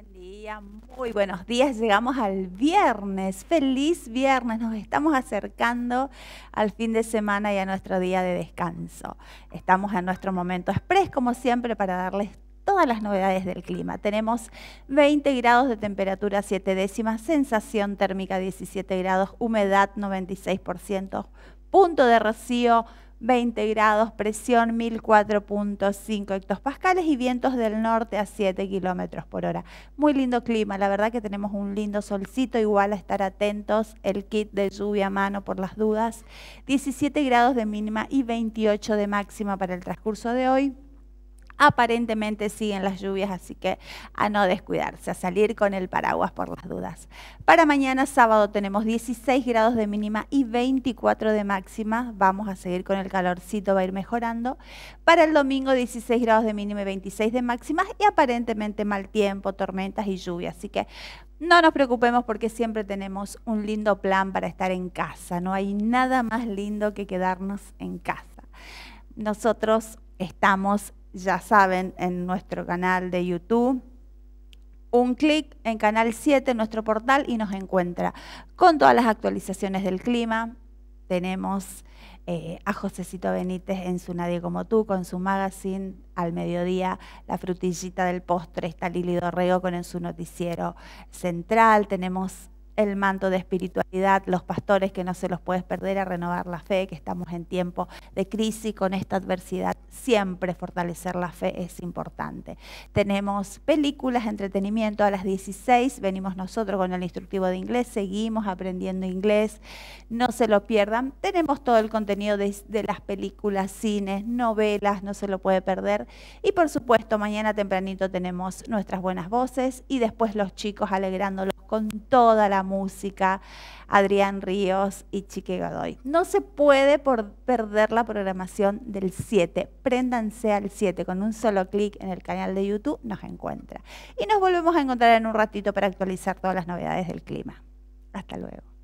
buen día, muy buenos días. Llegamos al viernes, feliz viernes. Nos estamos acercando al fin de semana y a nuestro día de descanso. Estamos en nuestro momento express, como siempre, para darles todas las novedades del clima. Tenemos 20 grados de temperatura 7 décimas, sensación térmica 17 grados, humedad 96%, punto de rocío 20 grados, presión 1004.5 hectopascales y vientos del norte a 7 kilómetros por hora. Muy lindo clima, la verdad que tenemos un lindo solcito, igual a estar atentos, el kit de lluvia a mano por las dudas, 17 grados de mínima y 28 de máxima para el transcurso de hoy aparentemente siguen las lluvias, así que a no descuidarse, a salir con el paraguas por las dudas. Para mañana sábado tenemos 16 grados de mínima y 24 de máxima. Vamos a seguir con el calorcito, va a ir mejorando. Para el domingo 16 grados de mínima y 26 de máxima y aparentemente mal tiempo, tormentas y lluvia, así que no nos preocupemos porque siempre tenemos un lindo plan para estar en casa. No hay nada más lindo que quedarnos en casa. Nosotros estamos ya saben, en nuestro canal de YouTube. Un clic en Canal 7, en nuestro portal, y nos encuentra con todas las actualizaciones del clima. Tenemos eh, a Josecito Benítez en su Nadie como tú, con su magazine al mediodía, la frutillita del postre, está Lili Dorrego con en su noticiero central, tenemos el manto de espiritualidad, los pastores que no se los puedes perder a renovar la fe, que estamos en tiempo de crisis con esta adversidad siempre fortalecer la fe es importante. Tenemos películas, entretenimiento a las 16, venimos nosotros con el instructivo de inglés, seguimos aprendiendo inglés, no se lo pierdan. Tenemos todo el contenido de, las películas, cines, novelas, no se lo puede perder. Y por supuesto, mañana tempranito tenemos nuestras buenas voces y después los chicos alegrándolos con toda la música, Adrián Ríos y Chique Godoy. No se puede por perder la programación del 7 Préndanse al 7. Con un solo clic en el canal de YouTube nos encuentra. Y nos volvemos a encontrar en un ratito para actualizar todas las novedades del clima. Hasta luego.